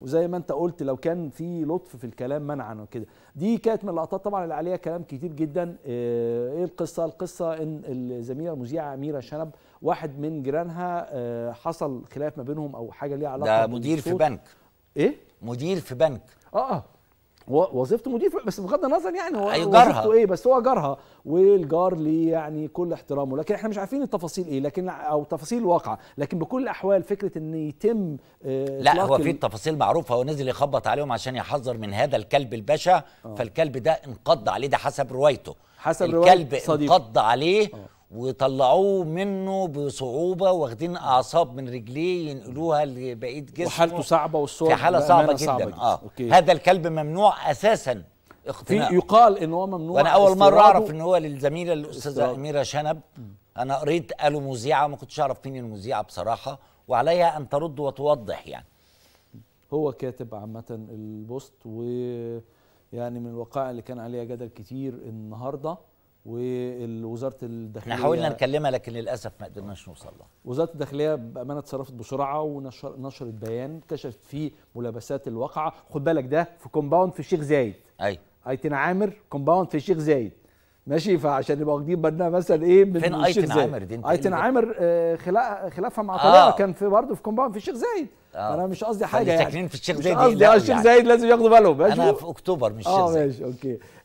وزي ما انت قلت لو كان في لطف في الكلام منعا وكده دي كانت من اللقطات طبعا اللي عليها كلام كتير جدا آه، ايه القصه القصه ان الزميله المذيعه اميره شنب واحد من جيرانها آه، حصل خلاف ما بينهم او حاجه ليها علاقه ده مدير في بنك ايه مدير في بنك اه, آه. وظيفته مدير بس بغض النظر يعني هو أيوة، وظيفته ايه بس هو جارها والجار ليه يعني كل احترامه لكن احنا مش عارفين التفاصيل ايه لكن او تفاصيل واقعه لكن بكل الاحوال فكره ان يتم آه، لا هو في تفاصيل معروفه هو نزل يخبط عليهم عشان يحذر من هذا الكلب البشع آه. فالكلب ده انقض عليه ده حسب روايته حسب الكلب انقض عليه أوه. وطلعوه منه بصعوبه واخدين اعصاب من رجليه ينقلوها لبقيه جسمه وحالته صعبه والصور في حاله صعبه جدا, صعبة جداً. اه أوكي. هذا الكلب ممنوع اساسا في يقال ان هو ممنوع وانا اول مره اعرف ان هو للزميله الاستاذه اميره شنب انا قريت قالوا مذيعه ما كنتش اعرف مين المذيعه بصراحه وعليها ان ترد وتوضح يعني هو كاتب عامه البوست ويعني من الوقائع اللي كان عليها جدل كتير النهارده ووزاره الداخليه احنا حاولنا نكلمها لكن للاسف ما قدرناش نوصل لها وزاره الداخليه بامانه اتصرفت بسرعه ونشرت بيان كشفت فيه ملابسات الواقعه خد بالك ده في كومباوند في الشيخ زايد ايوه ايتن عامر كومباوند في الشيخ زايد ماشي فعشان نبقى واخدين بالنا مثلا ايه من فين ايتن عامر دي انت ايتن عامر آه، خلاف خلافها مع طليقه آه. كان في برضه في كومباوند في الشيخ زايد آه. انا مش قصدي حاجه يعني ساكنين في الشيخ زايد مش قصدي آه، الشيخ يعني. زايد لازم ياخدوا بالهم انا في اكتوبر مش الشيخ آه، زايد اه ماشي اوكي